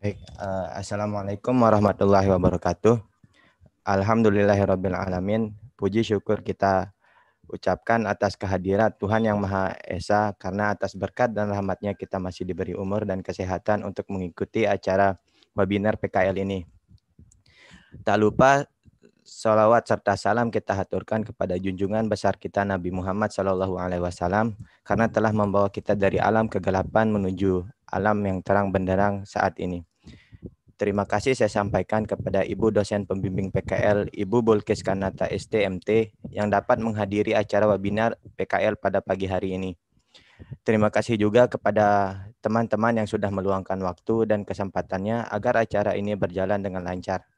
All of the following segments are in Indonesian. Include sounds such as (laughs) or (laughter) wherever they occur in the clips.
Baik, uh, Assalamualaikum warahmatullahi wabarakatuh. Alhamdulillahirrabbilalamin. Puji syukur kita ucapkan atas kehadirat Tuhan Yang Maha Esa karena atas berkat dan rahmatnya kita masih diberi umur dan kesehatan untuk mengikuti acara webinar PKL ini. Tak lupa salawat serta salam kita haturkan kepada junjungan besar kita Nabi Muhammad Shallallahu Alaihi Wasallam karena telah membawa kita dari alam kegelapan menuju alam yang terang benderang saat ini. Terima kasih saya sampaikan kepada Ibu dosen pembimbing PKL Ibu Bulkis Kanata STMT yang dapat menghadiri acara webinar PKL pada pagi hari ini. Terima kasih juga kepada teman-teman yang sudah meluangkan waktu dan kesempatannya agar acara ini berjalan dengan lancar.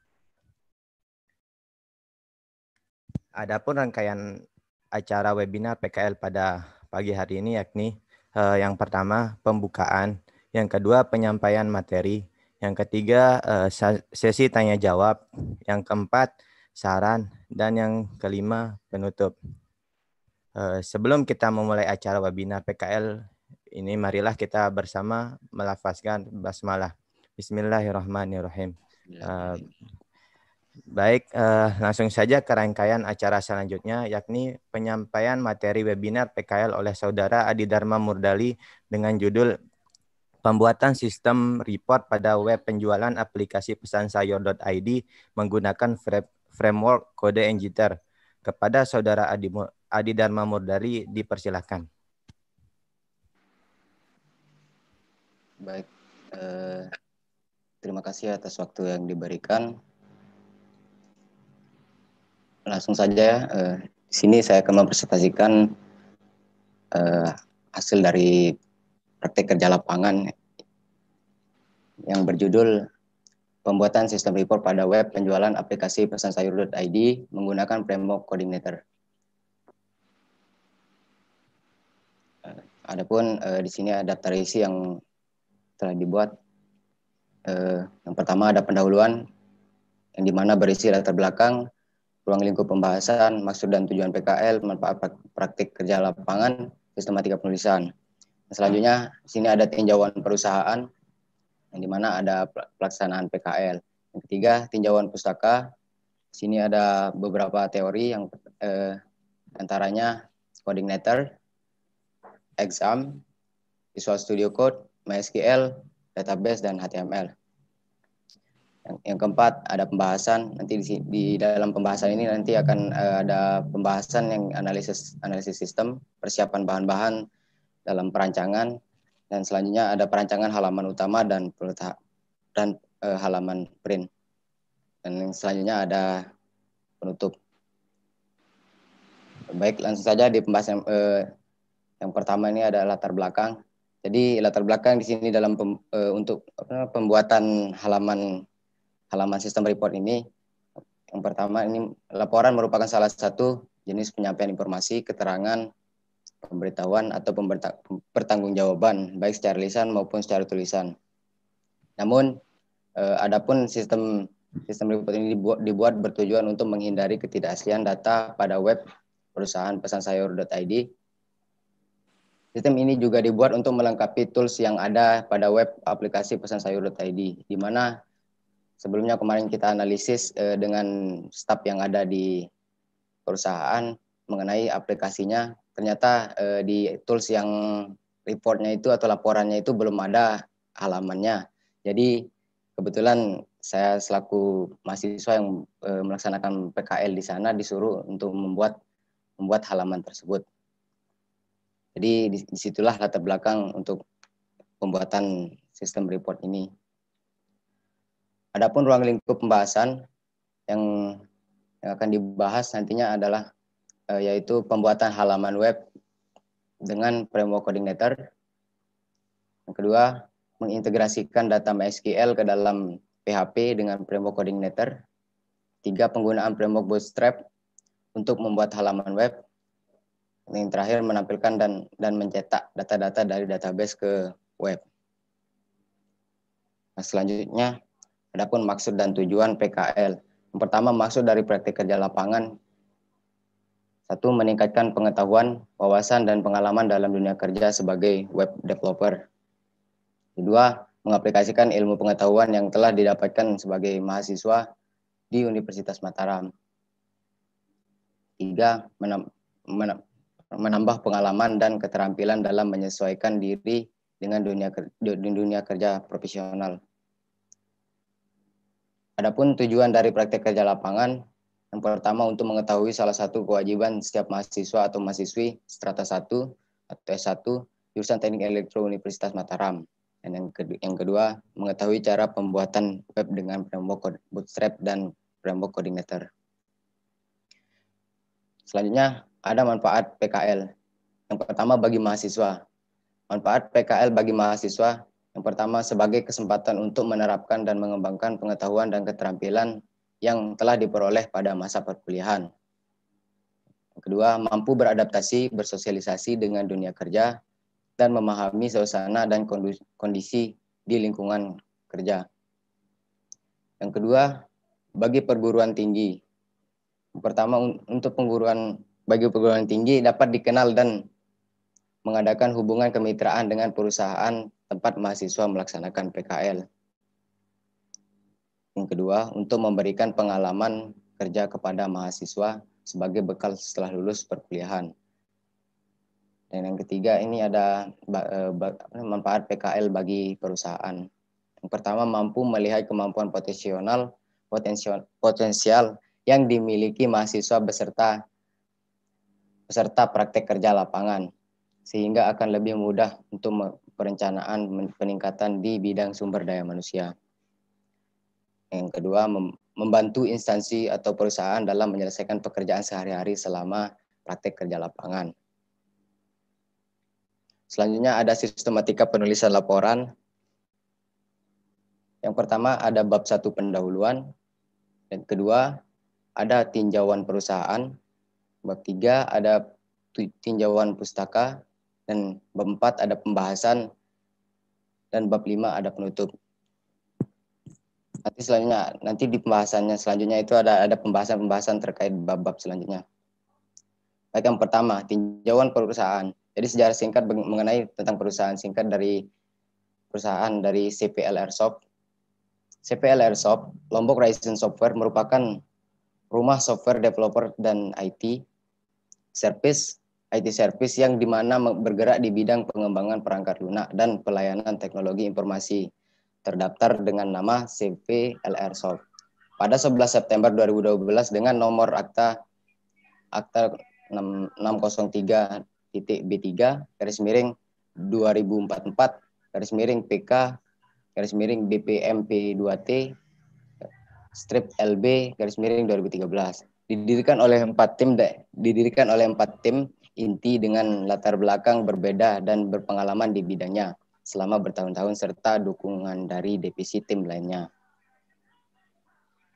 Adapun rangkaian acara webinar PKL pada pagi hari ini yakni eh, yang pertama pembukaan, yang kedua penyampaian materi, yang ketiga eh, sesi tanya jawab. Yang keempat saran dan yang kelima penutup. Eh, sebelum kita memulai acara webinar PKL ini marilah kita bersama melafazkan basmalah. Bismillahirrahmanirrahim. Ya, eh, baik, langsung saja ke rangkaian acara selanjutnya, yakni penyampaian materi webinar PKL oleh Saudara Adi Dharma Murdali dengan judul Pembuatan sistem report pada web penjualan aplikasi pesan sayur.id menggunakan framework kode engineer. Kepada Saudara Adi, Adi Dharma Murdari dipersilahkan. Baik, eh, terima kasih atas waktu yang diberikan. Langsung saja, eh, di sini saya akan mempresentasikan eh, hasil dari praktek kerja lapangan yang berjudul pembuatan sistem report pada web penjualan aplikasi pesan sayur.id menggunakan framework coordinator. Eh, adapun eh, di sini ada daftar isi yang telah dibuat. Eh, yang pertama ada pendahuluan yang dimana berisi latar belakang, ruang lingkup pembahasan, maksud dan tujuan PKL, manfaat praktik kerja lapangan, sistematika penulisan selanjutnya sini ada tinjauan perusahaan yang dimana ada pelaksanaan PKL. Yang ketiga tinjauan pustaka. Sini ada beberapa teori yang eh, antaranya coordinator, exam, Visual Studio Code, MySQL, database dan HTML. Yang, yang keempat ada pembahasan. Nanti di, di dalam pembahasan ini nanti akan eh, ada pembahasan yang analisis analisis sistem, persiapan bahan-bahan dalam perancangan dan selanjutnya ada perancangan halaman utama dan dan e, halaman print. Dan selanjutnya ada penutup. Baik, langsung saja di pembahasan e, yang pertama ini ada latar belakang. Jadi latar belakang di sini dalam pem, e, untuk pembuatan halaman halaman sistem report ini yang pertama ini laporan merupakan salah satu jenis penyampaian informasi, keterangan, pemberitahuan atau pertanggungjawaban baik secara lisan maupun secara tulisan. Namun, eh, adapun sistem sistem report ini dibuat, dibuat bertujuan untuk menghindari ketidakaslian data pada web perusahaan pesan sayur.id. Sistem ini juga dibuat untuk melengkapi tools yang ada pada web aplikasi pesan sayur.id, di mana sebelumnya kemarin kita analisis eh, dengan staf yang ada di perusahaan mengenai aplikasinya ternyata eh, di tools yang reportnya itu atau laporannya itu belum ada halamannya. Jadi kebetulan saya selaku mahasiswa yang eh, melaksanakan PKL di sana disuruh untuk membuat membuat halaman tersebut. Jadi disitulah latar belakang untuk pembuatan sistem report ini. Adapun ruang lingkup pembahasan yang, yang akan dibahas nantinya adalah Eh, yaitu pembuatan halaman web dengan framework coordinator. Yang kedua, mengintegrasikan data MySQL ke dalam PHP dengan framework coordinator. Tiga, penggunaan framework Bootstrap untuk membuat halaman web. Yang terakhir, menampilkan dan, dan mencetak data-data dari database ke web. Nah, selanjutnya, adapun maksud dan tujuan PKL. Yang pertama, maksud dari praktik kerja lapangan satu, meningkatkan pengetahuan, wawasan, dan pengalaman dalam dunia kerja sebagai web developer. Kedua, mengaplikasikan ilmu pengetahuan yang telah didapatkan sebagai mahasiswa di Universitas Mataram. Tiga, menambah pengalaman dan keterampilan dalam menyesuaikan diri dengan dunia dunia kerja profesional. Adapun tujuan dari praktek kerja lapangan yang pertama untuk mengetahui salah satu kewajiban setiap mahasiswa atau mahasiswi strata 1 atau S1 jurusan Teknik Elektro Universitas Mataram. Dan yang kedua, yang kedua mengetahui cara pembuatan web dengan framework Bootstrap dan framework Coordinator. Selanjutnya ada manfaat PKL. Yang pertama bagi mahasiswa. Manfaat PKL bagi mahasiswa yang pertama sebagai kesempatan untuk menerapkan dan mengembangkan pengetahuan dan keterampilan yang telah diperoleh pada masa perkuliahan. kedua, mampu beradaptasi, bersosialisasi dengan dunia kerja, dan memahami suasana dan kondisi di lingkungan kerja. Yang kedua, bagi perguruan tinggi. Pertama, untuk perguruan bagi perguruan tinggi dapat dikenal dan mengadakan hubungan kemitraan dengan perusahaan tempat mahasiswa melaksanakan PKL. Yang kedua, untuk memberikan pengalaman kerja kepada mahasiswa sebagai bekal setelah lulus perkuliahan. Dan yang ketiga ini ada e, manfaat PKL bagi perusahaan. Yang pertama mampu melihat kemampuan potensial, potensial yang dimiliki mahasiswa beserta beserta praktek kerja lapangan sehingga akan lebih mudah untuk perencanaan peningkatan di bidang sumber daya manusia yang kedua membantu instansi atau perusahaan dalam menyelesaikan pekerjaan sehari-hari selama praktek kerja lapangan. Selanjutnya ada sistematika penulisan laporan. Yang pertama ada bab satu pendahuluan, dan kedua ada tinjauan perusahaan, bab tiga ada tinjauan pustaka, dan bab empat ada pembahasan, dan bab lima ada penutup nanti selanjutnya nanti di pembahasannya selanjutnya itu ada ada pembahasan-pembahasan terkait bab-bab selanjutnya. Baik yang pertama, tinjauan perusahaan. Jadi sejarah singkat mengenai tentang perusahaan singkat dari perusahaan dari CPL Airsoft. CPL Airsoft, Lombok Rising Software merupakan rumah software developer dan IT service IT service yang dimana bergerak di bidang pengembangan perangkat lunak dan pelayanan teknologi informasi terdaftar dengan nama CV LRSOP pada 11 September 2012 dengan nomor akta akta 603 titik B3 garis miring 2044 garis miring PK garis miring BPMP 2T strip LB garis miring 2013 didirikan oleh empat tim didirikan oleh empat tim inti dengan latar belakang berbeda dan berpengalaman di bidangnya selama bertahun-tahun serta dukungan dari divisi tim lainnya.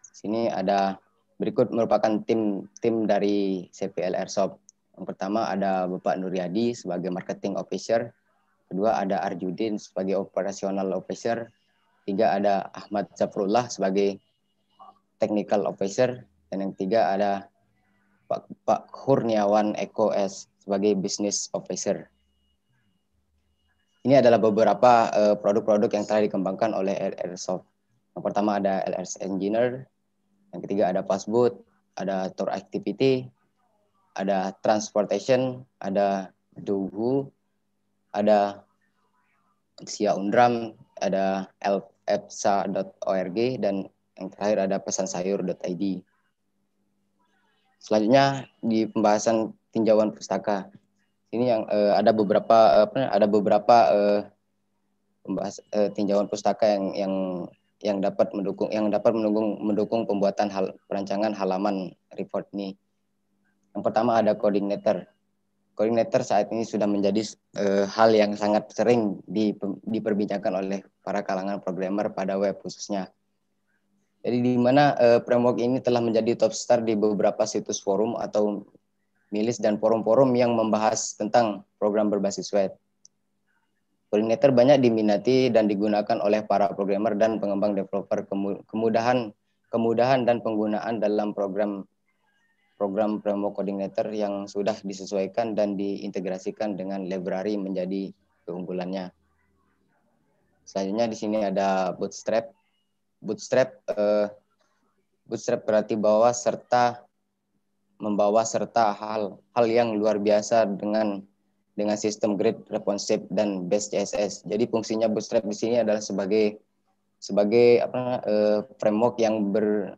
Sini ada berikut merupakan tim tim dari CPL Airsoft. Yang pertama ada Bapak Nuryadi sebagai marketing officer, kedua ada Arjudin sebagai operational officer, tiga ada Ahmad Zafrullah sebagai technical officer, dan yang tiga ada Pak, Pak Kurniawan Eko S sebagai business officer. Ini adalah beberapa eh, produk-produk uh, yang telah dikembangkan oleh Airsoft. Yang pertama ada LRS Engineer, yang ketiga ada Passboot, ada Tour Activity, ada Transportation, ada Dohu, ada Sia Undram, ada elfsa.org, dan yang terakhir ada pesansayur.id. Selanjutnya di pembahasan tinjauan pustaka ini yang uh, ada beberapa eh, apa ada beberapa uh, pembahas uh, tinjauan pustaka yang yang yang dapat mendukung yang dapat mendukung mendukung pembuatan hal perancangan halaman report ini. Yang pertama ada koordinator. Koordinator saat ini sudah menjadi uh, hal yang sangat sering di, diperbincangkan oleh para kalangan programmer pada web khususnya. Jadi di mana uh, framework ini telah menjadi top star di beberapa situs forum atau milis dan forum-forum yang membahas tentang program berbasis web. Pollinator banyak diminati dan digunakan oleh para programmer dan pengembang developer kemudahan kemudahan dan penggunaan dalam program program Promo Coordinator yang sudah disesuaikan dan diintegrasikan dengan library menjadi keunggulannya. Selanjutnya di sini ada Bootstrap. Bootstrap eh, Bootstrap berarti bawah serta membawa serta hal hal yang luar biasa dengan dengan sistem grid responsif dan base CSS. Jadi fungsinya Bootstrap di sini adalah sebagai sebagai apa uh, framework yang ber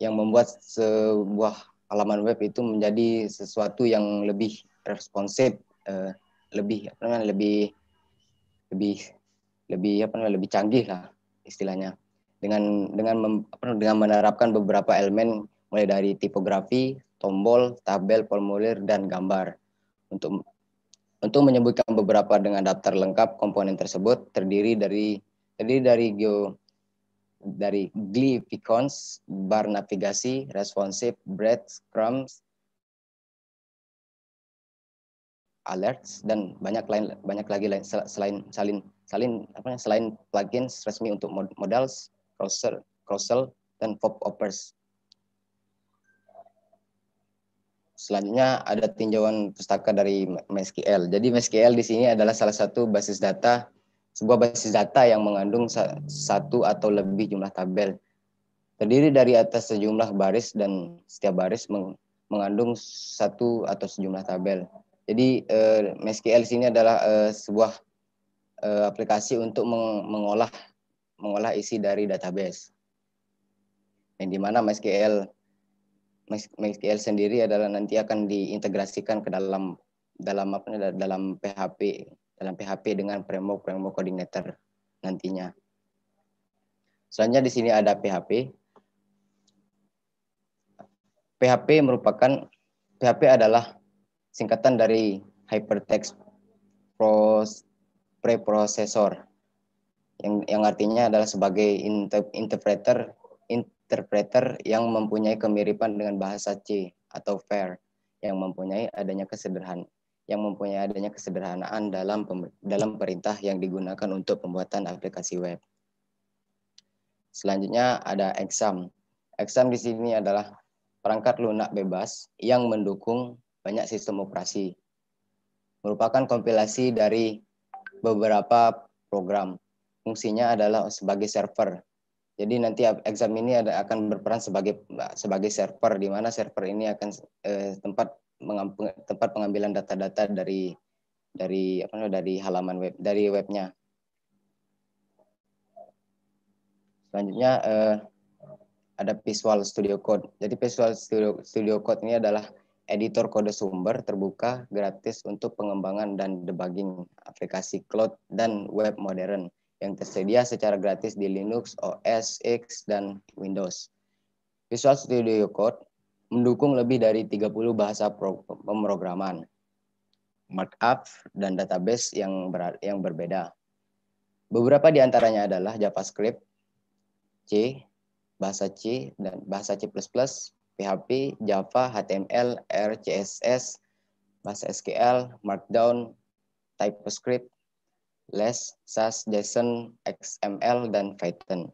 yang membuat sebuah halaman web itu menjadi sesuatu yang lebih responsif, uh, eh, lebih apa namanya lebih lebih lebih apa namanya lebih canggih lah istilahnya dengan dengan mem, apa, dengan menerapkan beberapa elemen mulai dari tipografi tombol, tabel, formulir, dan gambar. Untuk untuk menyebutkan beberapa dengan daftar lengkap komponen tersebut terdiri dari terdiri dari geo dari Glyphicons, bar navigasi, responsive, breadcrumbs, alerts dan banyak lain banyak lagi lain selain salin salin apa selain plugins resmi untuk modals, crossel, crossel dan pop offers. Selanjutnya ada tinjauan pustaka dari MySQL. Jadi MySQL di sini adalah salah satu basis data, sebuah basis data yang mengandung satu atau lebih jumlah tabel. Terdiri dari atas sejumlah baris dan setiap baris mengandung satu atau sejumlah tabel. Jadi eh, MySQL di sini adalah eh, sebuah eh, aplikasi untuk mengolah mengolah isi dari database. Yang dimana MySQL MySQL sendiri adalah nanti akan diintegrasikan ke dalam dalam apa dalam PHP dalam PHP dengan framework framework coordinator nantinya. Selanjutnya di sini ada PHP. PHP merupakan PHP adalah singkatan dari Hypertext Preprocessor yang yang artinya adalah sebagai interpreter interpreter yang mempunyai kemiripan dengan bahasa C atau FAIR yang mempunyai adanya kesederhanaan yang mempunyai adanya kesederhanaan dalam dalam perintah yang digunakan untuk pembuatan aplikasi web. Selanjutnya ada exam. Exam di sini adalah perangkat lunak bebas yang mendukung banyak sistem operasi. Merupakan kompilasi dari beberapa program. Fungsinya adalah sebagai server jadi nanti exam ini ada akan berperan sebagai sebagai server di mana server ini akan eh, tempat tempat pengambilan data-data dari dari apa namanya dari halaman web dari webnya. Selanjutnya eh, ada Visual Studio Code. Jadi Visual Studio Studio Code ini adalah editor kode sumber terbuka gratis untuk pengembangan dan debugging aplikasi cloud dan web modern yang tersedia secara gratis di Linux, OS X, dan Windows. Visual Studio Code mendukung lebih dari 30 bahasa pemrograman, markup, dan database yang, ber yang berbeda. Beberapa di antaranya adalah JavaScript, C, bahasa C, dan bahasa C++, PHP, Java, HTML, R, CSS, bahasa SQL, Markdown, TypeScript, Les, SAS, JSON, XML, dan Python.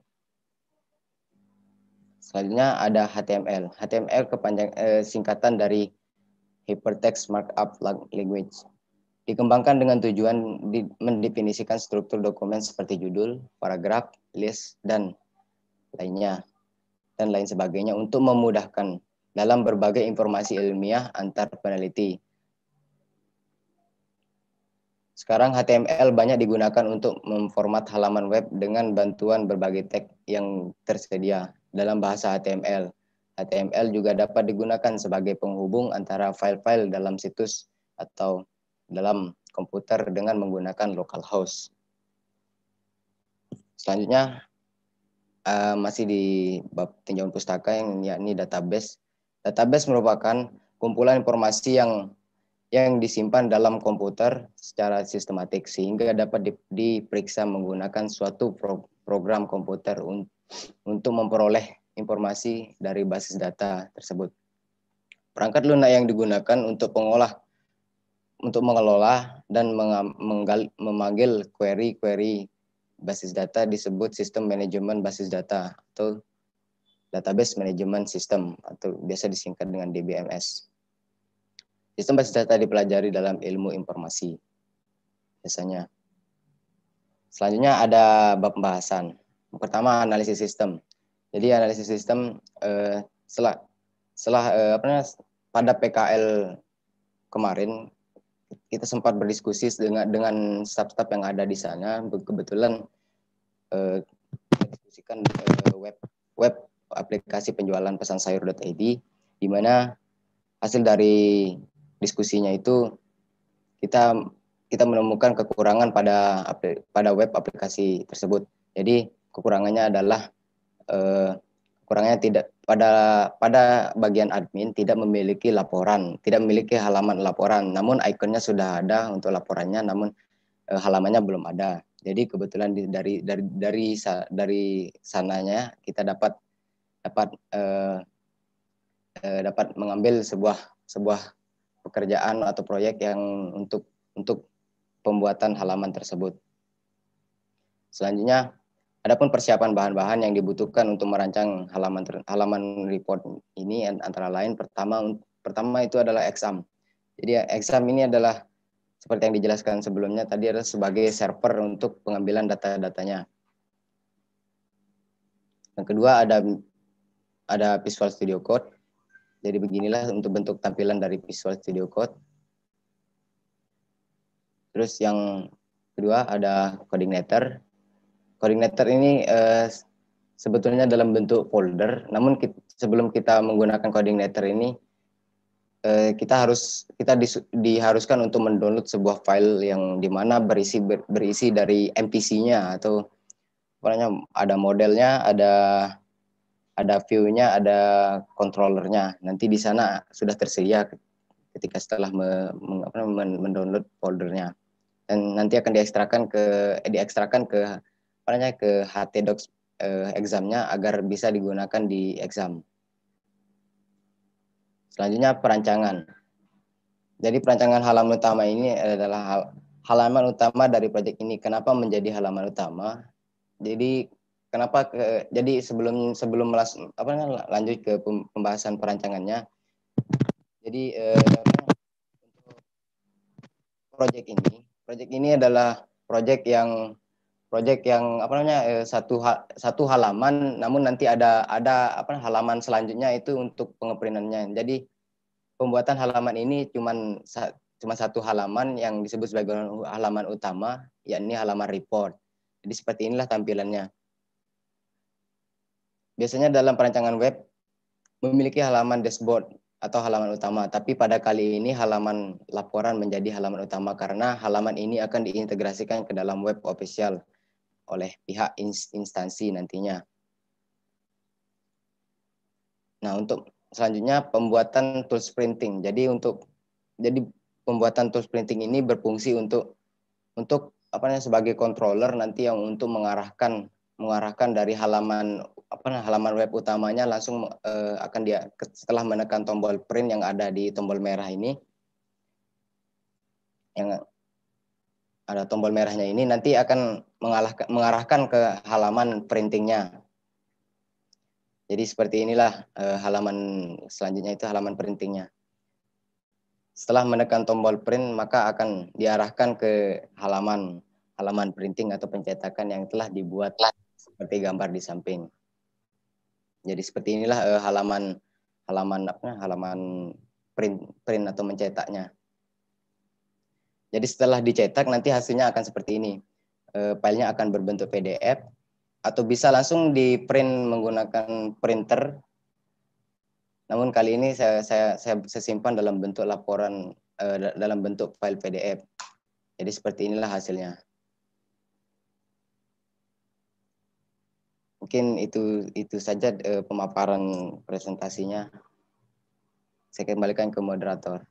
Selanjutnya ada HTML. HTML kepanjang eh, singkatan dari Hypertext Markup Language. Dikembangkan dengan tujuan di, mendefinisikan struktur dokumen seperti judul, paragraf, list, dan lainnya dan lain sebagainya untuk memudahkan dalam berbagai informasi ilmiah antar peneliti sekarang HTML banyak digunakan untuk memformat halaman web dengan bantuan berbagai tag yang tersedia dalam bahasa HTML. HTML juga dapat digunakan sebagai penghubung antara file-file dalam situs atau dalam komputer dengan menggunakan localhost. Selanjutnya, eh, masih di bab tinjauan pustaka yang yakni database. Database merupakan kumpulan informasi yang yang disimpan dalam komputer secara sistematik sehingga dapat diperiksa menggunakan suatu pro program komputer un untuk memperoleh informasi dari basis data tersebut. Perangkat lunak yang digunakan untuk pengolah untuk mengelola dan memanggil query-query basis data disebut sistem manajemen basis data atau database management system atau biasa disingkat dengan DBMS. Sistem basis data dipelajari dalam ilmu informasi biasanya. Selanjutnya ada bab pembahasan. Pertama analisis sistem. Jadi analisis sistem eh, setelah setelah eh, apa namanya pada PKL kemarin kita sempat berdiskusi dengan dengan staf-staf yang ada di sana kebetulan eh, diskusikan eh, web web aplikasi penjualan pesan sayur.id di mana hasil dari diskusinya itu kita kita menemukan kekurangan pada pada web aplikasi tersebut. Jadi kekurangannya adalah eh, kekurangannya tidak pada pada bagian admin tidak memiliki laporan, tidak memiliki halaman laporan. Namun ikonnya sudah ada untuk laporannya, namun eh, halamannya belum ada. Jadi kebetulan di, dari dari dari dari sananya kita dapat dapat eh, eh dapat mengambil sebuah sebuah pekerjaan atau proyek yang untuk untuk pembuatan halaman tersebut. Selanjutnya, adapun persiapan bahan-bahan yang dibutuhkan untuk merancang halaman ter, halaman report ini antara lain pertama pertama itu adalah exam. Jadi exam ini adalah seperti yang dijelaskan sebelumnya tadi adalah sebagai server untuk pengambilan data-datanya. Yang kedua ada ada Visual Studio Code. Jadi beginilah untuk bentuk tampilan dari Visual Studio Code. Terus yang kedua ada coordinator. Coordinator ini eh, sebetulnya dalam bentuk folder. Namun kita, sebelum kita menggunakan coordinator ini, eh, kita harus kita di, diharuskan untuk mendownload sebuah file yang dimana berisi ber, berisi dari MPC-nya atau pokoknya ada modelnya, ada ada view-nya, ada controllernya. Nanti di sana sudah tersedia ketika setelah mendownload foldernya. Dan nanti akan diekstrakan ke eh, diekstrakan ke apa namanya ke htdocs eh, examnya agar bisa digunakan di exam. Selanjutnya perancangan. Jadi perancangan halaman utama ini adalah hal, halaman utama dari proyek ini. Kenapa menjadi halaman utama? Jadi kenapa ke, jadi sebelum sebelum melas, apa lanjut ke pembahasan perancangannya jadi eh, proyek ini proyek ini adalah proyek yang proyek yang apa namanya eh, satu ha, satu halaman namun nanti ada ada apa halaman selanjutnya itu untuk pengeprintannya jadi pembuatan halaman ini cuman cuma satu halaman yang disebut sebagai halaman utama yakni halaman report jadi seperti inilah tampilannya Biasanya dalam perancangan web memiliki halaman dashboard atau halaman utama, tapi pada kali ini halaman laporan menjadi halaman utama karena halaman ini akan diintegrasikan ke dalam web official oleh pihak instansi nantinya. Nah, untuk selanjutnya pembuatan tools printing. Jadi untuk jadi pembuatan tools printing ini berfungsi untuk untuk apa namanya sebagai controller nanti yang untuk mengarahkan mengarahkan dari halaman apa nah, halaman web utamanya langsung uh, akan dia setelah menekan tombol print yang ada di tombol merah ini yang ada tombol merahnya ini nanti akan mengalahkan, mengarahkan ke halaman printingnya. Jadi seperti inilah uh, halaman selanjutnya itu halaman printingnya. Setelah menekan tombol print maka akan diarahkan ke halaman halaman printing atau pencetakan yang telah dibuat seperti gambar di samping. Jadi seperti inilah uh, halaman halaman apa halaman print print atau mencetaknya. Jadi setelah dicetak nanti hasilnya akan seperti ini. E, filenya akan berbentuk PDF atau bisa langsung di print menggunakan printer. Namun kali ini saya saya saya, saya simpan dalam bentuk laporan e, dalam bentuk file PDF. Jadi seperti inilah hasilnya. Mungkin itu itu saja eh, pemaparan presentasinya. Saya kembalikan ke moderator.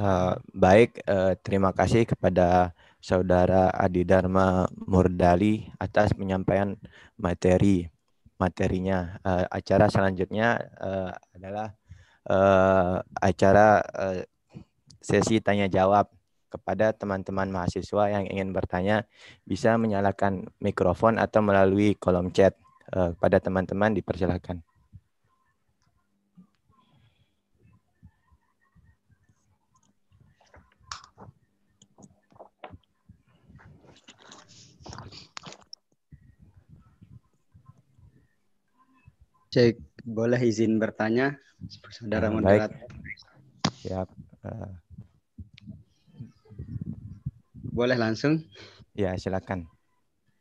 Uh, baik, uh, terima kasih kepada Saudara Adi Dharma Murdali atas penyampaian materi materinya. Uh, acara selanjutnya uh, adalah uh, acara uh, sesi tanya jawab kepada teman-teman mahasiswa yang ingin bertanya bisa menyalakan mikrofon atau melalui kolom chat eh, kepada teman-teman dipersilakan. Cek, boleh izin bertanya, saudara ah, moderator. Siap. Uh, boleh langsung? Ya, silakan.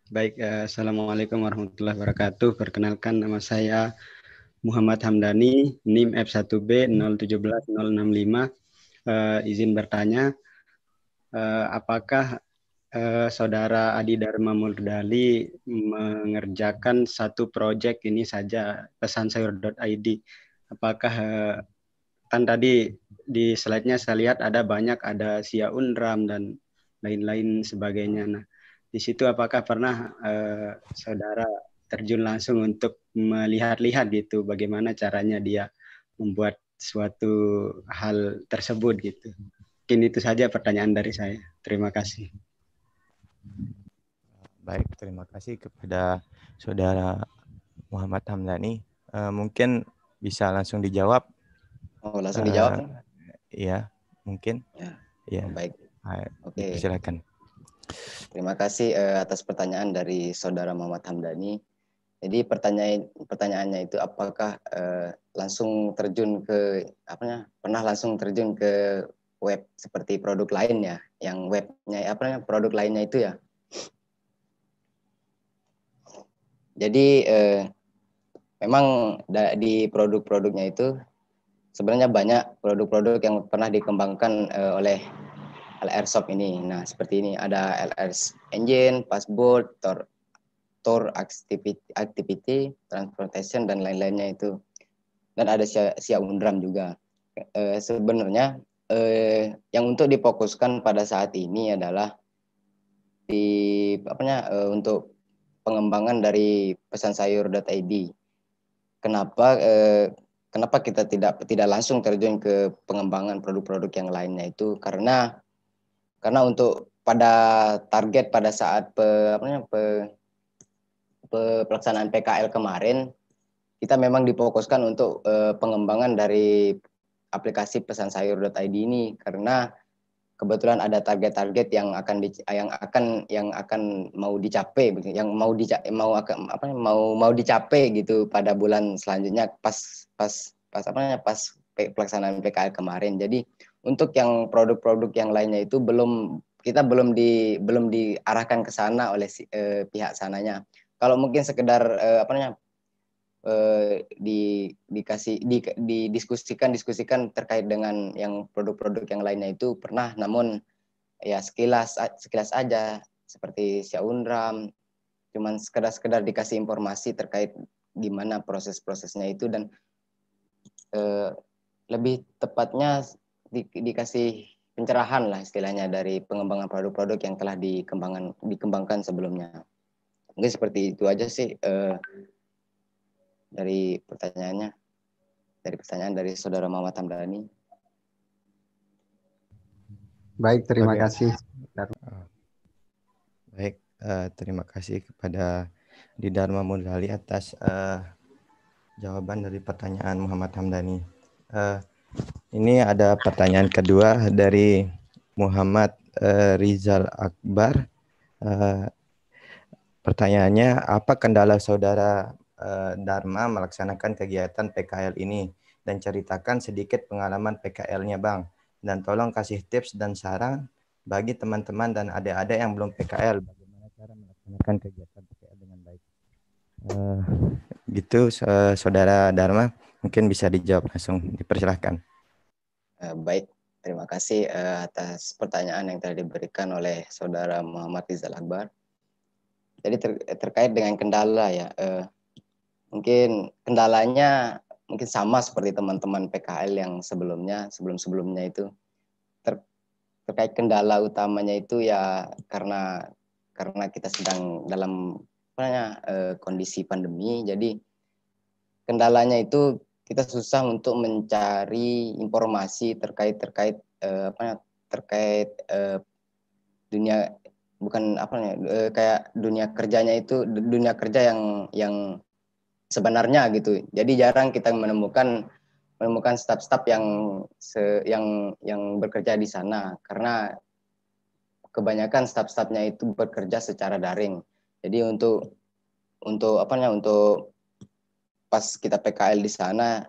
Baik, eh, Assalamualaikum warahmatullahi wabarakatuh. Perkenalkan nama saya Muhammad Hamdani, NIM F1B 017065. Uh, izin bertanya, uh, apakah uh, saudara Adi Dharma Murdali mengerjakan satu proyek ini saja pesan sayur.id? Apakah uh, kan tadi di slide-nya saya lihat ada banyak ada Sia Unram dan lain-lain sebagainya. Nah, di situ apakah pernah eh, saudara terjun langsung untuk melihat-lihat gitu bagaimana caranya dia membuat suatu hal tersebut gitu. Mungkin itu saja pertanyaan dari saya. Terima kasih. Baik, terima kasih kepada saudara Muhammad Hamdani. E, eh, mungkin bisa langsung dijawab. Oh, langsung dijawab? Ya? Eh, iya, mungkin. Ya, ya. baik. Oke. Okay. Silakan. Terima kasih uh, atas pertanyaan dari saudara Muhammad Hamdani. Jadi pertanyaan pertanyaannya itu apakah uh, langsung terjun ke apa ya? Pernah langsung terjun ke web seperti produk lain ya, yang webnya apa namanya produk lainnya itu ya. Jadi eh, memang di produk-produknya itu sebenarnya banyak produk-produk yang pernah dikembangkan eh, oleh LR-Shop ini. Nah, seperti ini ada LR engine, passport, Tor, tour activity, activity, transportation dan lain-lainnya itu. Dan ada sia, sia undram juga. E, sebenarnya e, yang untuk difokuskan pada saat ini adalah di apanya e, eh, untuk pengembangan dari pesan sayur.id. Kenapa e, kenapa kita tidak tidak langsung terjun ke pengembangan produk-produk yang lainnya itu karena karena untuk pada target pada saat pe, apa namanya, pe, pe, pelaksanaan PKL kemarin kita memang difokuskan untuk eh, pengembangan dari aplikasi pesan sayur.id ini karena kebetulan ada target-target yang akan di, yang akan yang akan mau dicapai yang mau di mau apa mau mau dicapai gitu pada bulan selanjutnya pas pas pas apa namanya pas pelaksanaan PKL kemarin. Jadi untuk yang produk-produk yang lainnya itu belum kita belum di belum diarahkan ke sana oleh si, eh, pihak sananya. Kalau mungkin sekedar eh, apa namanya eh, di dikasih di, didiskusikan diskusikan terkait dengan yang produk-produk yang lainnya itu pernah namun ya sekilas sekilas aja seperti Syaundram cuman sekedar-sekedar dikasih informasi terkait gimana proses-prosesnya itu dan eh, lebih tepatnya di, dikasih pencerahan lah istilahnya dari pengembangan produk-produk yang telah dikembangkan dikembangkan sebelumnya. Mungkin seperti itu aja sih eh, dari pertanyaannya. Dari pertanyaan dari Saudara Muhammad Hamdani. Baik, terima Oke. kasih. Baik, uh, terima kasih kepada Dharma Mudali atas uh, jawaban dari pertanyaan Muhammad Hamdani. Uh, ini ada pertanyaan kedua dari Muhammad eh, Rizal Akbar. Eh, pertanyaannya, apa kendala saudara eh, Dharma melaksanakan kegiatan PKL ini? Dan ceritakan sedikit pengalaman PKL-nya, Bang. Dan tolong kasih tips dan saran bagi teman-teman dan adik-adik yang belum PKL. Bagaimana cara melaksanakan kegiatan PKL dengan baik? Uh, gitu, uh, saudara Dharma. Mungkin bisa dijawab langsung, dipersilahkan. Eh, baik, terima kasih eh, atas pertanyaan yang telah diberikan oleh Saudara Muhammad Rizal Akbar. Jadi ter terkait dengan kendala ya, eh, mungkin kendalanya mungkin sama seperti teman-teman PKL yang sebelumnya, sebelum-sebelumnya itu ter terkait kendala utamanya itu ya karena karena kita sedang dalam apa namanya eh, kondisi pandemi, jadi kendalanya itu kita susah untuk mencari informasi terkait terkait eh, apa terkait eh, dunia bukan apa ya eh, kayak dunia kerjanya itu dunia kerja yang yang sebenarnya gitu. Jadi jarang kita menemukan menemukan staf-staf yang se, yang yang bekerja di sana karena kebanyakan staf-stafnya itu bekerja secara daring. Jadi untuk untuk apa ya untuk pas kita PKL di sana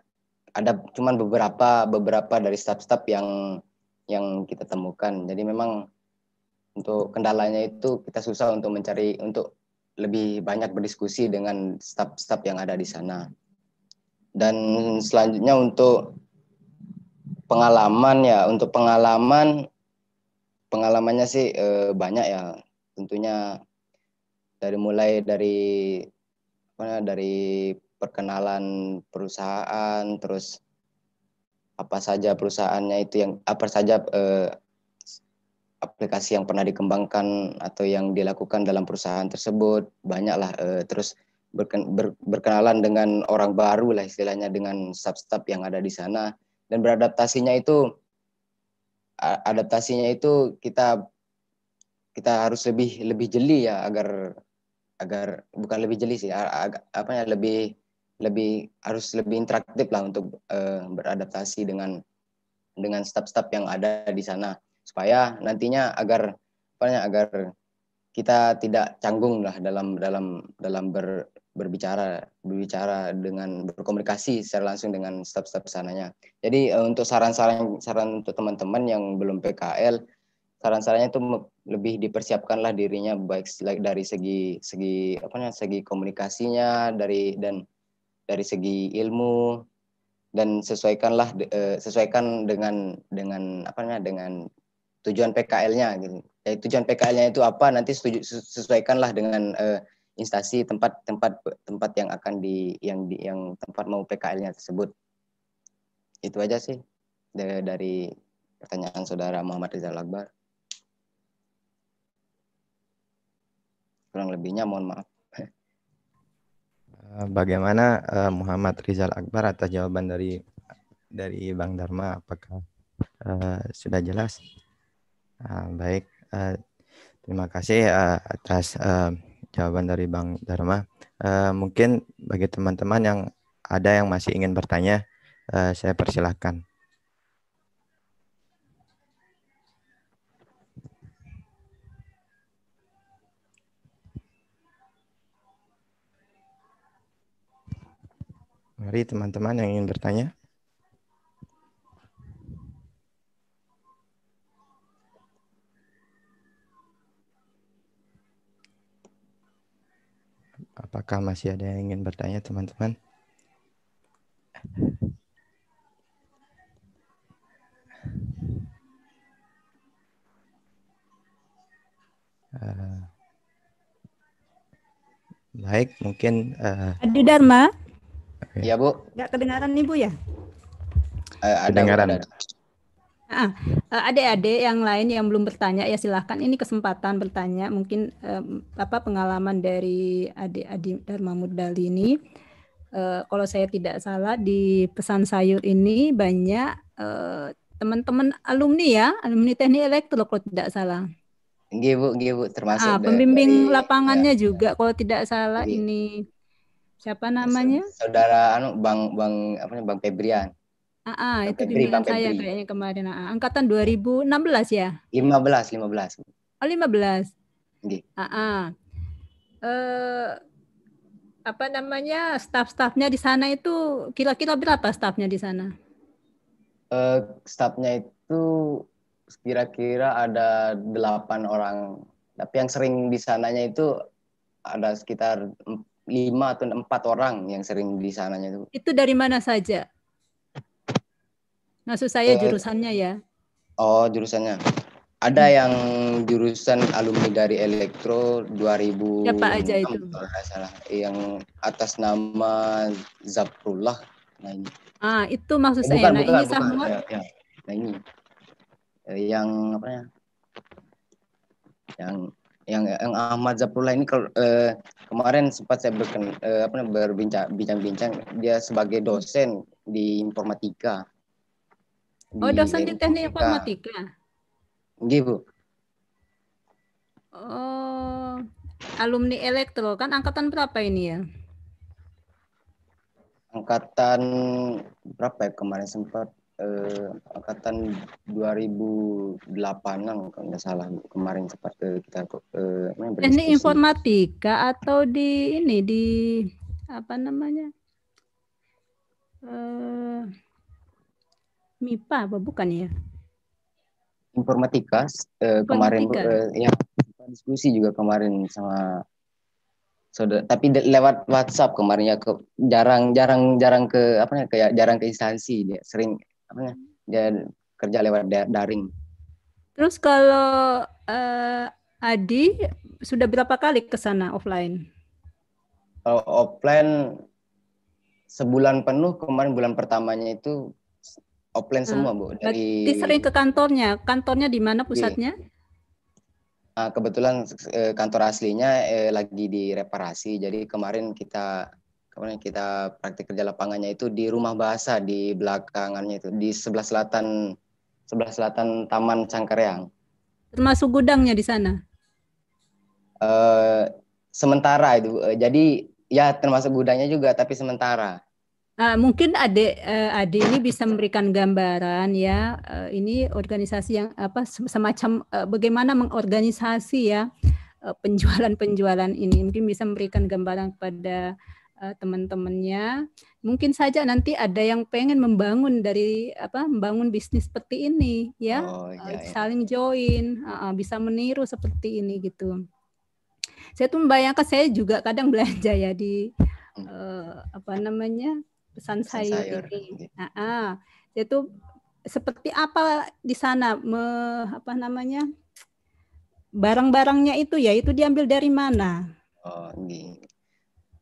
ada cuman beberapa beberapa dari staff-staff yang yang kita temukan. Jadi memang untuk kendalanya itu kita susah untuk mencari untuk lebih banyak berdiskusi dengan staff-staff yang ada di sana. Dan selanjutnya untuk pengalaman ya, untuk pengalaman pengalamannya sih e, banyak ya. Tentunya dari mulai dari mana dari perkenalan perusahaan, terus apa saja perusahaannya itu yang apa saja eh, aplikasi yang pernah dikembangkan atau yang dilakukan dalam perusahaan tersebut banyaklah eh, terus berken, ber, berkenalan dengan orang baru lah istilahnya dengan staff-staff yang ada di sana dan beradaptasinya itu adaptasinya itu kita kita harus lebih lebih jeli ya agar agar bukan lebih jeli sih agak apa ya lebih lebih harus lebih interaktif lah untuk uh, beradaptasi dengan dengan staf-staf yang ada di sana supaya nantinya agar apa agar kita tidak canggung lah dalam dalam dalam ber, berbicara berbicara dengan berkomunikasi secara langsung dengan staf-staf sananya. Jadi uh, untuk saran-saran saran untuk teman-teman yang belum PKL saran-sarannya itu lebih dipersiapkanlah dirinya baik dari segi segi apa namanya segi komunikasinya dari dan dari segi ilmu dan sesuaikanlah eh, sesuaikan dengan dengan apa namanya dengan tujuan PKL-nya gitu. Eh, tujuan PKL-nya itu apa nanti sesuaikanlah dengan uh, instansi tempat tempat tempat yang akan di yang di yang tempat mau PKL-nya tersebut. Itu aja sih dari, dari pertanyaan saudara Muhammad Rizal Akbar. Kurang lebihnya mohon maaf. Eh, bagaimana uh, Muhammad Rizal Akbar atas jawaban dari dari Bang Dharma apakah uh, sudah jelas? Uh, baik, uh, terima kasih uh, atas uh, jawaban dari Bang Dharma. Uh, mungkin bagi teman-teman yang ada yang masih ingin bertanya, uh, saya persilahkan. Mari teman-teman yang ingin bertanya. Apakah masih ada yang ingin bertanya teman-teman? Uh, baik, mungkin. Uh, Adi Dharma. Ya Bu. Enggak kedengaran nih, Bu ya? Eh, ada, kedengaran. Ada. Ah, adik-adik yang lain yang belum bertanya ya silahkan ini kesempatan bertanya mungkin eh, apa pengalaman dari adik-adik Dharma Mudali ini eh, kalau saya tidak salah di pesan sayur ini banyak eh, teman-teman alumni ya alumni teknik elektro kalau tidak salah. Nggih Bu, termasuk. Ah, pembimbing dari, lapangannya ya, ya, juga kalau tidak salah Jadi, ini siapa namanya? Saudara anu Bang Bang apa namanya Bang Febrian. Ah, ah itu Febri, Bang saya Febri. kayaknya kemarin. Ah, ah angkatan 2016 ya? 15, 15. Oh, 15. Nggih. Ah, ah. Eh apa namanya? staff-staffnya di sana itu kira-kira berapa staffnya di sana? Eh staffnya itu kira-kira ada delapan orang. Tapi yang sering di sananya itu ada sekitar lima atau empat orang yang sering di sananya itu. Itu dari mana saja? Maksud saya eh, jurusannya ya. Oh, jurusannya. Ada hmm. yang jurusan alumni dari Elektro 2000. Siapa aja itu? Kalau salah, yang atas nama Zaprullah. Nah, ini. ah, itu maksud eh, saya. Bukan, nah, bukan, ini bukan. Ya, ya. Nah, ini eh, yang apa ya? Yang yang yang Ahmad Zaprullah ini ke, eh, kemarin sempat saya berken, eh, apa berbincang-bincang dia sebagai dosen di informatika. Oh, dosen di teknik informatika. gitu Bu. Oh, alumni elektro kan angkatan berapa ini ya? Angkatan berapa ya kemarin sempat eh, angkatan 2008an kalau nggak salah kemarin sempat eh, kita eh, ini informatika atau di ini di apa namanya eh, MIPA apa bukan ya informatika eh, kemarin eh, ya diskusi juga kemarin sama saudara tapi lewat WhatsApp kemarin ya ke jarang jarang jarang ke apa ya kayak jarang ke instansi dia sering apa ya kerja lewat daring. Terus kalau uh, Adi sudah berapa kali ke sana offline? Kalau offline sebulan penuh kemarin bulan pertamanya itu offline nah, semua bu. Dari sering ke kantornya. Kantornya di mana pusatnya? uh, kebetulan uh, kantor aslinya uh, lagi direparasi, jadi kemarin kita kemudian kita praktik kerja lapangannya itu di rumah bahasa di belakangannya itu di sebelah selatan sebelah selatan Taman Cangkareang. Termasuk gudangnya di sana? Uh, sementara itu. Uh, jadi ya termasuk gudangnya juga tapi sementara. Uh, mungkin adik uh, adik ini bisa memberikan gambaran ya uh, ini organisasi yang apa semacam uh, bagaimana mengorganisasi ya penjualan-penjualan ini mungkin bisa memberikan gambaran kepada uh, teman-temannya. Mungkin saja nanti ada yang pengen membangun dari apa membangun bisnis seperti ini ya, oh, iya, eh, iya. saling join, uh, uh, bisa meniru seperti ini gitu. Saya tuh membayangkan saya juga kadang (laughs) belanja ya di uh, apa namanya pesan, saya ini. Uh, uh, saya tuh seperti apa di sana me, apa namanya barang-barangnya itu ya itu diambil dari mana? Oh, iya.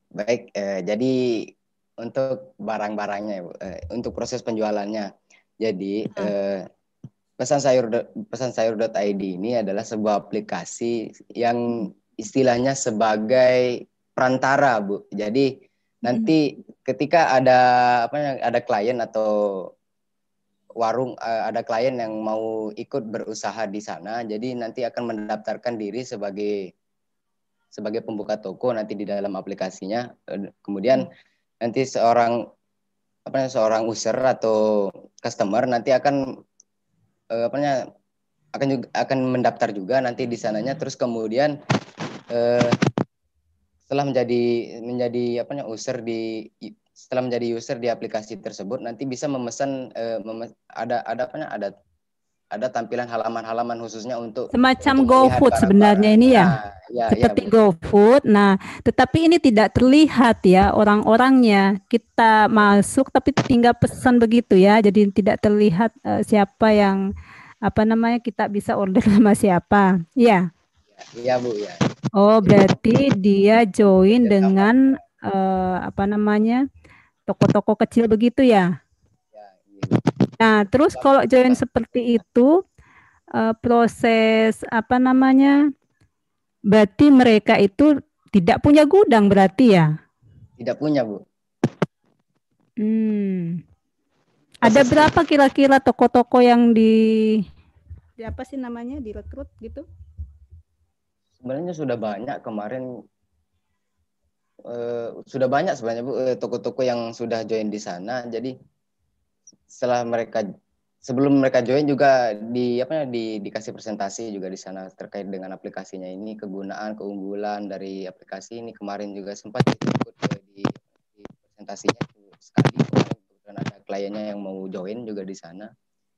Baik, eh, jadi untuk barang-barangnya, eh, untuk proses penjualannya. Jadi eh, pesan sayur pesan sayur.id ini adalah sebuah aplikasi yang istilahnya sebagai perantara, Bu. Jadi nanti mm-hmm. ketika ada apa ya, ada klien atau warung eh, ada klien yang mau ikut berusaha di sana, jadi nanti akan mendaftarkan diri sebagai sebagai pembuka toko nanti di dalam aplikasinya. Eh, kemudian nanti seorang apa namanya seorang user atau customer nanti akan eh, apa namanya akan juga, akan mendaftar juga nanti di sananya terus kemudian eh, setelah menjadi menjadi apa namanya user di setelah menjadi user di aplikasi tersebut nanti bisa memesan eh, memes, ada ada apa namanya ada ada tampilan halaman-halaman khususnya untuk semacam GoFood sebenarnya ini ya. Nah, ya Seperti ya, GoFood. Nah, tetapi ini tidak terlihat ya orang-orangnya. Kita masuk tapi tinggal pesan begitu ya. Jadi tidak terlihat uh, siapa yang apa namanya kita bisa order (laughs) sama siapa. Ya. Iya, Bu, ya. Oh, berarti dia join ya, dengan uh, apa namanya? toko-toko kecil begitu ya. Iya, iya. Nah, terus kalau join seperti itu uh, proses apa namanya? Berarti mereka itu tidak punya gudang berarti ya? Tidak punya, Bu. Hmm. Ada berapa kira-kira toko-toko yang di, di apa sih namanya direkrut gitu? Sebenarnya sudah banyak kemarin eh, sudah banyak sebenarnya bu eh, toko-toko yang sudah join di sana. Jadi setelah mereka sebelum mereka join juga di apa ya, di dikasih presentasi juga di sana terkait dengan aplikasinya ini kegunaan keunggulan dari aplikasi ini kemarin juga sempat ikut di, di presentasinya sekali kemudian ada kliennya yang mau join juga di sana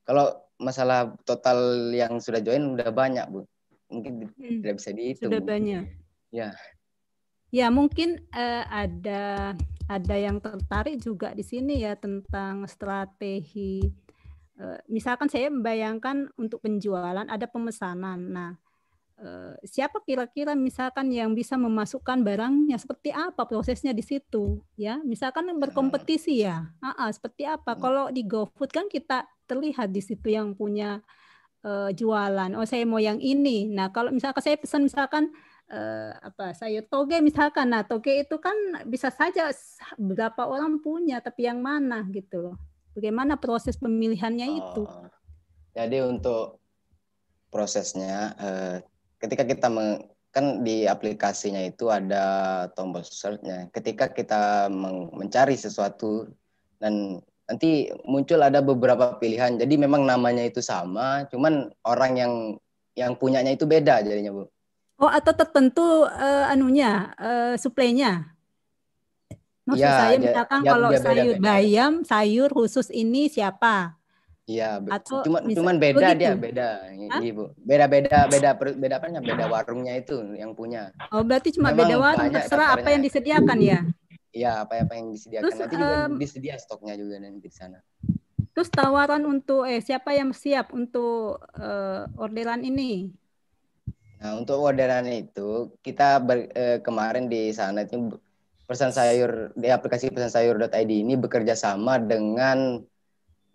kalau masalah total yang sudah join udah banyak bu mungkin hmm. tidak bisa dihitung sudah banyak ya ya mungkin uh, ada ada yang tertarik juga di sini ya tentang strategi eh, misalkan saya membayangkan untuk penjualan ada pemesanan. Nah, eh, siapa kira-kira misalkan yang bisa memasukkan barangnya seperti apa prosesnya di situ ya misalkan berkompetisi ya uh, seperti apa hmm. kalau di GoFood kan kita terlihat di situ yang punya eh, jualan oh saya mau yang ini nah kalau misalkan saya pesan misalkan uh, apa sayur toge misalkan nah toge itu kan bisa saja berapa orang punya tapi yang mana gitu bagaimana proses pemilihannya oh, itu jadi untuk prosesnya uh, ketika kita meng, kan di aplikasinya itu ada tombol searchnya ketika kita mencari sesuatu dan nanti muncul ada beberapa pilihan jadi memang namanya itu sama cuman orang yang yang punyanya itu beda jadinya bu Oh, atau tertentu uh, anunya, uh, suplainya. Maksud iya, ya, saya misalkan ya, kalau ya, sayur beda, bayam, sayur khusus ini siapa? Iya, atau cuman cuman oh beda begitu. dia, beda. Hah? Ibu. Beda-beda beda beda apa Beda warungnya itu yang punya. Oh, berarti cuma Memang beda warung banyak, terserah apa yang disediakan ya. Iya, apa apa yang disediakan. Terus, nanti juga um, disedia stoknya juga nanti di sana. Terus tawaran untuk eh siapa yang siap untuk uh, orderan ini? Nah, untuk orderan itu kita ber, eh, kemarin di sana itu pesan sayur di aplikasi pesan sayur.id ini bekerja sama dengan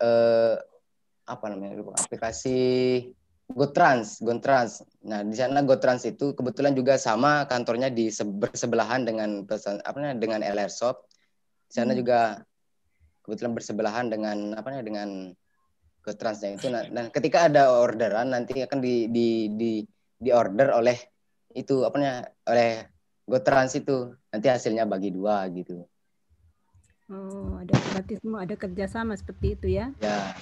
eh, apa namanya aplikasi GoTrans, GoTrans. Nah, di sana GoTrans itu kebetulan juga sama kantornya di bersebelahan dengan pesan apa namanya dengan LR Shop. Di sana hmm. juga kebetulan bersebelahan dengan apa namanya dengan GoTransnya itu. Nah, dan nah, ketika ada orderan nanti akan di di, di diorder oleh itu apa namanya oleh GoTrans itu nanti hasilnya bagi dua gitu. Oh, ada berarti semua ada kerjasama seperti itu ya? Ya.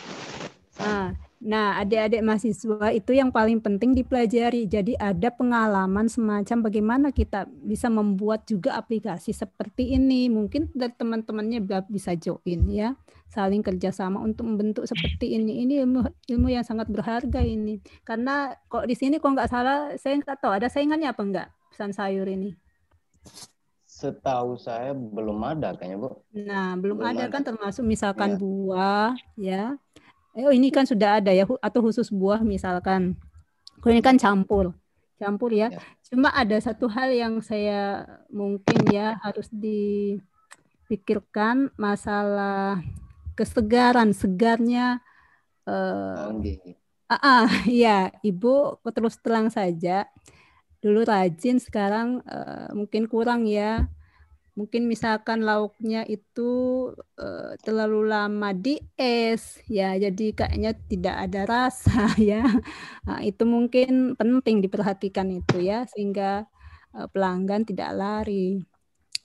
Nah, Nah, adik-adik mahasiswa itu yang paling penting dipelajari. Jadi ada pengalaman semacam bagaimana kita bisa membuat juga aplikasi seperti ini. Mungkin teman-temannya bisa join ya, saling kerjasama untuk membentuk seperti ini. Ini ilmu ilmu yang sangat berharga ini. Karena kok di sini kok nggak salah, saya nggak tahu ada saingannya apa nggak pesan sayur ini. Setahu saya belum ada kayaknya, Bu. Nah, belum, belum ada, kan ada kan termasuk misalkan ya. buah ya oh ini kan sudah ada ya atau khusus buah misalkan. ini kan campur. Campur ya. ya. Cuma ada satu hal yang saya mungkin ya harus dipikirkan masalah kesegaran, segarnya eh uh, Ah, ah, ya, Ibu terus terang saja. Dulu rajin, sekarang uh, mungkin kurang ya mungkin misalkan lauknya itu uh, terlalu lama di es ya jadi kayaknya tidak ada rasa (laughs) ya nah, itu mungkin penting diperhatikan itu ya sehingga uh, pelanggan tidak lari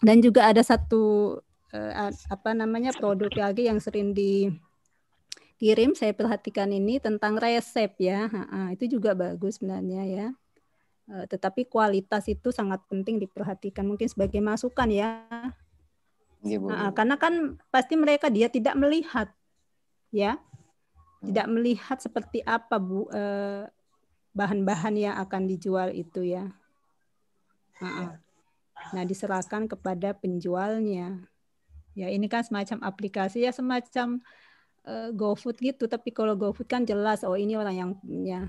dan juga ada satu uh, apa namanya produk lagi yang sering dikirim saya perhatikan ini tentang resep ya ha itu juga bagus sebenarnya ya Eh, tetapi kualitas itu sangat penting diperhatikan mungkin sebagai masukan ya. ya Nah, karena kan pasti mereka dia tidak melihat ya. Tidak melihat seperti apa Bu bahan eh, bahan-bahan yang akan dijual itu ya. Nah, nah, diserahkan kepada penjualnya. Ya, ini kan semacam aplikasi ya semacam eh, GoFood gitu, tapi kalau GoFood kan jelas oh ini orang yang punya.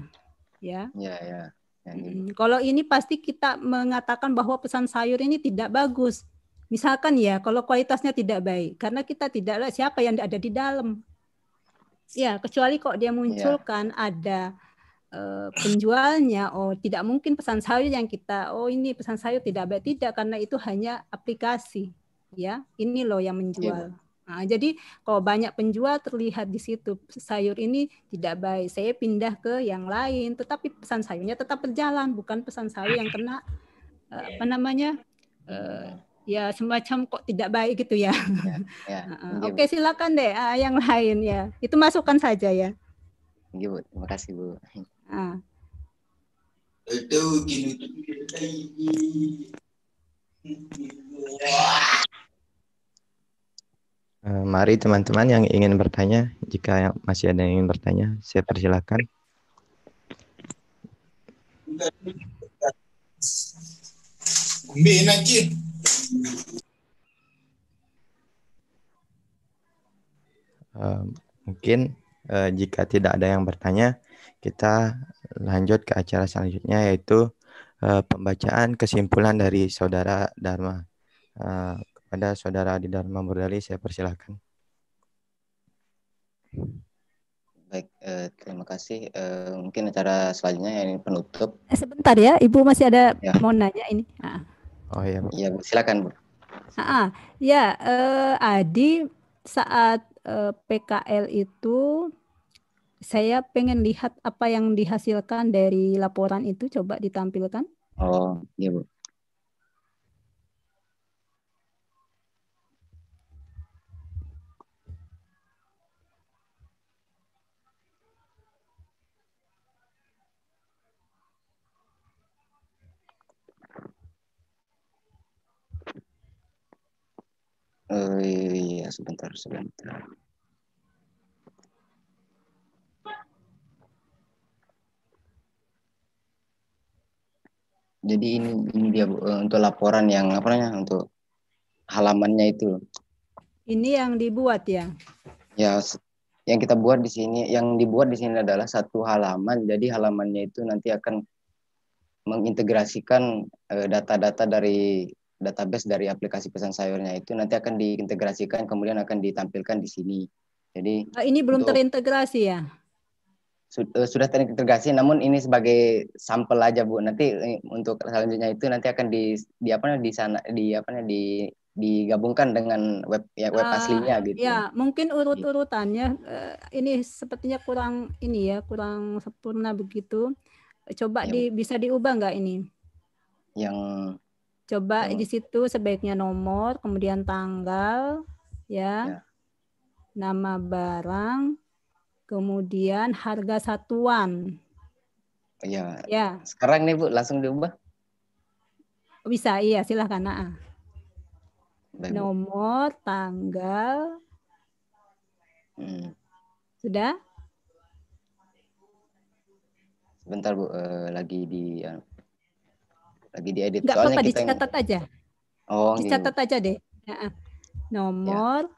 Ya. Ya, ya Hmm, kalau ini pasti kita mengatakan bahwa pesan sayur ini tidak bagus. Misalkan ya, kalau kualitasnya tidak baik, karena kita tidak tidaklah siapa yang ada di dalam. Ya, kecuali kok dia munculkan ya. ada uh, penjualnya. Oh, tidak mungkin pesan sayur yang kita. Oh, ini pesan sayur tidak baik tidak karena itu hanya aplikasi. Ya, ini loh yang menjual. Ya. Nah, jadi kalau banyak penjual terlihat di situ sayur ini tidak baik, saya pindah ke yang lain. Tetapi pesan sayurnya tetap berjalan, bukan pesan sayur yang kena eh, iya. apa namanya eh, ya semacam kok tidak baik gitu ya. ya, ya. (laughs) Oke silakan deh ah, yang lain ya. Itu masukkan saja ya. Thank you, Bu. Terima kasih Bu. Eh, mari teman-teman yang ingin bertanya, jika masih ada yang ingin bertanya, saya persilahkan. Uh, eh, mungkin eh, jika tidak ada yang bertanya, kita lanjut ke acara selanjutnya yaitu pembacaan kesimpulan dari saudara Dharma. Pada saudara Adi Dharma Memberdali, saya persilahkan. Baik, eh, terima kasih. Eh, mungkin acara selanjutnya yang penutup. Eh, sebentar ya, Ibu masih ada ya. mau nanya ini. Ah. Oh iya. Iya, Bu. silakan Bu. Ah, ah. ya eh, Adi saat eh, PKL itu saya pengen lihat apa yang dihasilkan dari laporan itu coba ditampilkan. Oh iya bu. Iya, sebentar, sebentar. Jadi ini ini dia eh, untuk laporan yang apa namanya untuk halamannya itu. Ini yang dibuat ya? Ya, yang kita buat di sini, yang dibuat di sini adalah satu halaman. Jadi halamannya itu nanti akan mengintegrasikan eh, data-data dari database dari aplikasi pesan sayurnya itu nanti akan diintegrasikan kemudian akan ditampilkan di sini. Jadi oh, ini belum untuk, terintegrasi ya? Eh, sudah terintegrasi, namun ini sebagai sampel aja bu. Nanti eh, untuk selanjutnya itu nanti akan di, di apa di sana di apa di digabungkan dengan web ya web uh, aslinya gitu. Ya, mungkin gitu. urut-urutannya uh, ini sepertinya kurang ini ya, kurang sempurna begitu. Coba ya. di bisa diubah nggak ini? Yang Coba oh. di situ sebaiknya nomor, kemudian tanggal, ya, ya. nama barang, kemudian harga satuan. Ya. ya. Sekarang nih Bu, langsung diubah? Bisa, iya, silahkan. Nah. Baik, nomor, tanggal. Hmm. Sudah? Sebentar Bu, uh, lagi di. Uh, lagi diedit. Gak apa-apa dicatat yang... aja. Oh, dicatat gitu. aja deh. nomor, ya.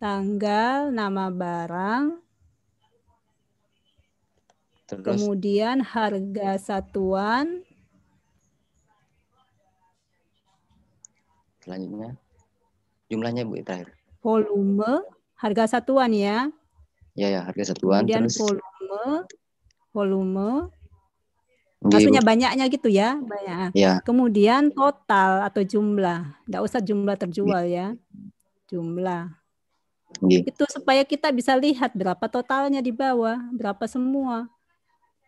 tanggal, nama barang, Terus. kemudian harga satuan. Selanjutnya jumlahnya bu terakhir. Volume, harga satuan ya. Ya ya harga satuan. Kemudian terus. volume, volume, maksudnya banyaknya gitu ya banyak ya. Iya. kemudian total atau jumlah nggak usah jumlah terjual ya, jumlah Gini. Iya. itu supaya kita bisa lihat berapa totalnya di bawah berapa semua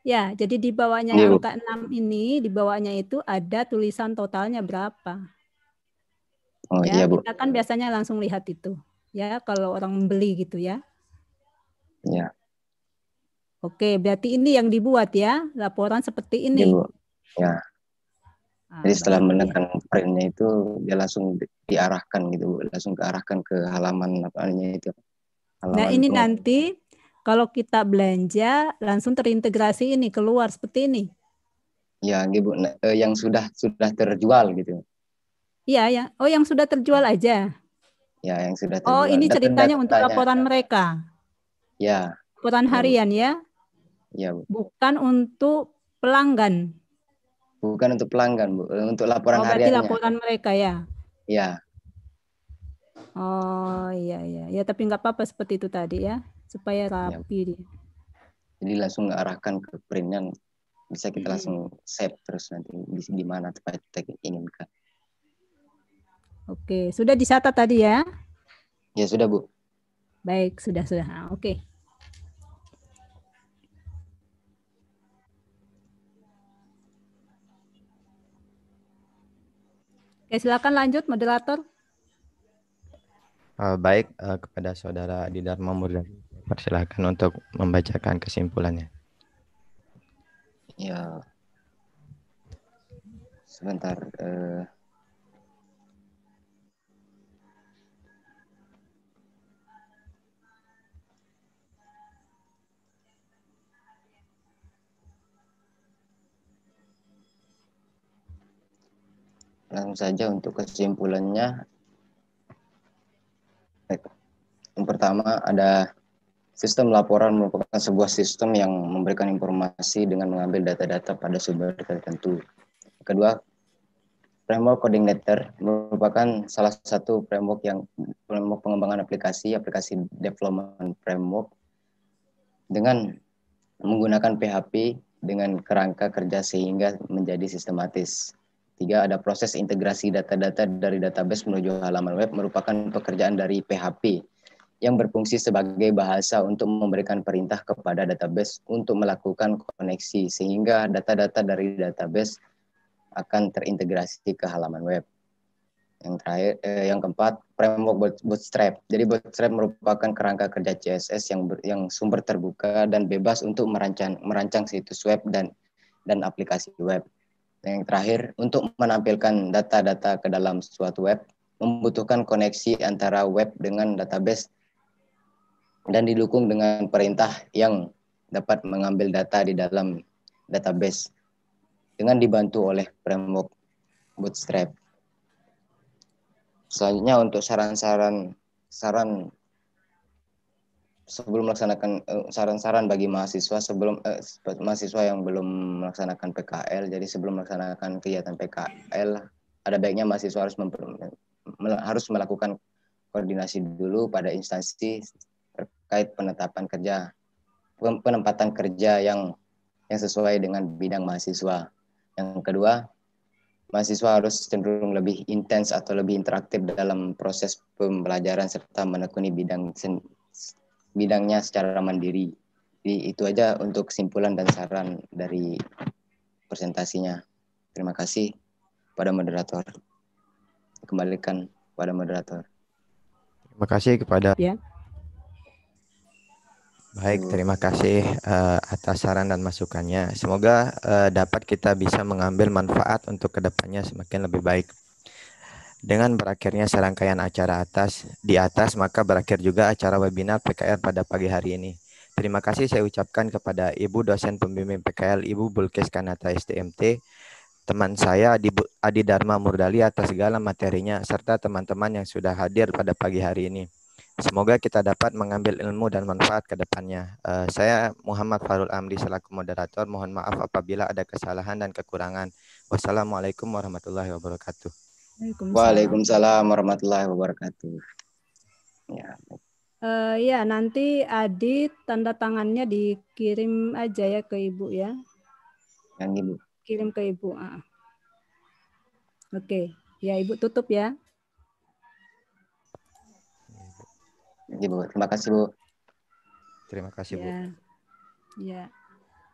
ya jadi di bawahnya iya, yang angka 6 ini di bawahnya itu ada tulisan totalnya berapa oh, ya iya, Bu. kita kan biasanya langsung lihat itu ya kalau orang membeli gitu ya ya Oke, berarti ini yang dibuat ya laporan seperti ini. Ya. ya. Ah, Jadi setelah menekan printnya itu dia langsung diarahkan gitu, langsung kearahkan ke halaman apanya itu. Nah, halaman nah ini itu. nanti kalau kita belanja langsung terintegrasi ini keluar seperti ini. Ya, Ibu, gitu, nah, eh, yang sudah sudah terjual gitu. Iya, ya. Oh, yang sudah terjual aja. Ya, yang sudah oh, terjual. Oh, ini ceritanya untuk laporan mereka. Ya. Laporan harian ya. Ya, Bu. Bukan untuk pelanggan. Bukan untuk pelanggan, Bu. Eh, untuk laporan oh, hariannya. laporan mereka ya. Ya. Oh, iya iya. Ya tapi nggak apa-apa seperti itu tadi ya, supaya ya, rapi ya. Jadi langsung arahkan ke yang bisa kita hmm. langsung save terus nanti di, di mana tempat kita inginkan. Oke, sudah dicatat tadi ya? Ya sudah bu. Baik, sudah sudah. Ah, oke. Oke, silakan lanjut moderator. Uh, baik uh, kepada saudara Dharma Murdani, persilahkan untuk membacakan kesimpulannya. Ya, sebentar. Uh... langsung saja untuk kesimpulannya. Yang pertama ada sistem laporan merupakan sebuah sistem yang memberikan informasi dengan mengambil data-data pada sumber tertentu. Kedua, framework coordinator merupakan salah satu framework yang framework pengembangan aplikasi, aplikasi development framework dengan menggunakan PHP dengan kerangka kerja sehingga menjadi sistematis. Tiga, ada proses integrasi data-data dari database menuju halaman web merupakan pekerjaan dari PHP yang berfungsi sebagai bahasa untuk memberikan perintah kepada database untuk melakukan koneksi sehingga data-data dari database akan terintegrasi ke halaman web. Yang terakhir, eh, yang keempat, framework Bootstrap. Jadi Bootstrap merupakan kerangka kerja CSS yang ber, yang sumber terbuka dan bebas untuk merancang merancang situs web dan dan aplikasi web yang terakhir, untuk menampilkan data-data ke dalam suatu web, membutuhkan koneksi antara web dengan database dan didukung dengan perintah yang dapat mengambil data di dalam database dengan dibantu oleh framework Bootstrap. Selanjutnya untuk saran-saran saran sebelum melaksanakan eh, saran-saran bagi mahasiswa sebelum eh, mahasiswa yang belum melaksanakan PKL jadi sebelum melaksanakan kegiatan PKL ada baiknya mahasiswa harus harus melakukan koordinasi dulu pada instansi terkait penetapan kerja penempatan kerja yang yang sesuai dengan bidang mahasiswa. Yang kedua, mahasiswa harus cenderung lebih intens atau lebih interaktif dalam proses pembelajaran serta menekuni bidang bidangnya secara mandiri. Jadi itu aja untuk kesimpulan dan saran dari presentasinya. Terima kasih pada moderator. Kembalikan pada moderator. Terima kasih kepada ya. Baik, terima kasih uh, atas saran dan masukannya. Semoga uh, dapat kita bisa mengambil manfaat untuk kedepannya semakin lebih baik. Dengan berakhirnya serangkaian acara atas di atas, maka berakhir juga acara webinar PKR pada pagi hari ini. Terima kasih saya ucapkan kepada Ibu dosen pembimbing PKL Ibu Bulkes Kanata STMT, teman saya Adi, Dharma Murdali atas segala materinya serta teman-teman yang sudah hadir pada pagi hari ini. Semoga kita dapat mengambil ilmu dan manfaat ke depannya. Eh, saya Muhammad Farul Amri selaku moderator. Mohon maaf apabila ada kesalahan dan kekurangan. Wassalamualaikum warahmatullahi wabarakatuh. Waalaikumsalam, Waalaikumsalam warahmatullahi wabarakatuh. Ya. Uh, ya, nanti Adi tanda tangannya dikirim aja ya ke Ibu ya. Yang Ibu. Kirim ke Ibu. Ah. Oke, okay. ya Ibu tutup ya. Ibu, terima kasih Bu. Terima kasih Bu. Ya. ya.